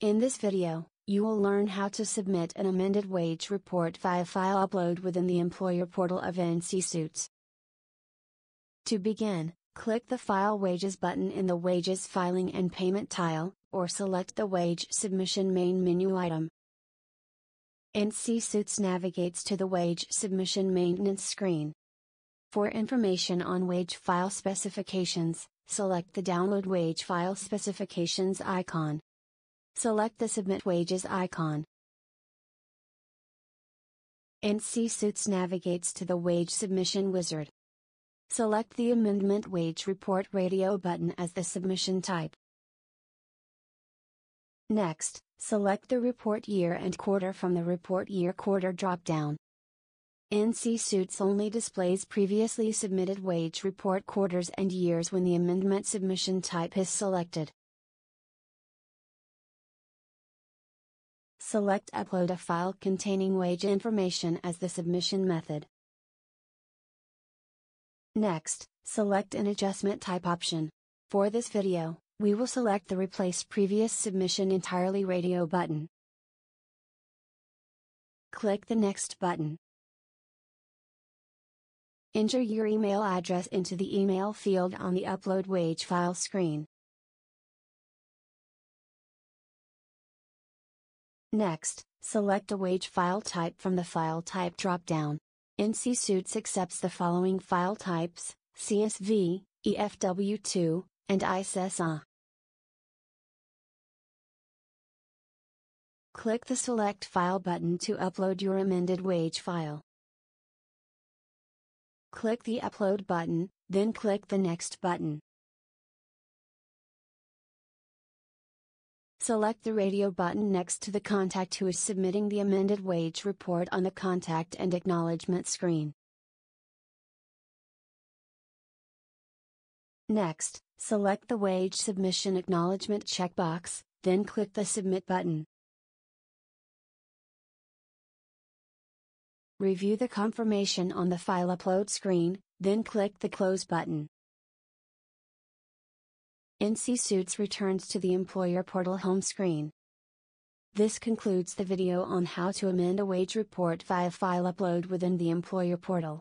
In this video, you will learn how to submit an amended wage report via file upload within the employer portal of NC Suits. To begin, click the File Wages button in the Wages Filing and Payment tile, or select the Wage Submission main menu item. NC Suits navigates to the Wage Submission Maintenance screen. For information on wage file specifications, select the Download Wage File Specifications icon. Select the Submit Wages icon. NC Suits navigates to the Wage Submission Wizard. Select the Amendment Wage Report radio button as the submission type. Next, select the Report Year and Quarter from the Report Year Quarter dropdown. NC Suits only displays previously submitted wage report quarters and years when the amendment submission type is selected. Select Upload a file containing wage information as the submission method. Next, select an adjustment type option. For this video, we will select the Replace Previous Submission Entirely radio button. Click the Next button. Enter your email address into the email field on the Upload Wage File screen. Next, select a wage file type from the File Type dropdown. NC Suits accepts the following file types CSV, EFW2, and ISSA. Click the Select File button to upload your amended wage file. Click the Upload button, then click the Next button. Select the radio button next to the contact who is submitting the amended wage report on the contact and acknowledgement screen. Next, select the wage submission acknowledgement checkbox, then click the submit button. Review the confirmation on the file upload screen, then click the close button. NC Suits returns to the Employer Portal home screen. This concludes the video on how to amend a wage report via file upload within the Employer Portal.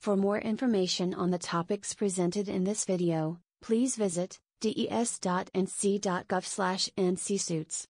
For more information on the topics presented in this video, please visit des.nc.gov/ncsuits.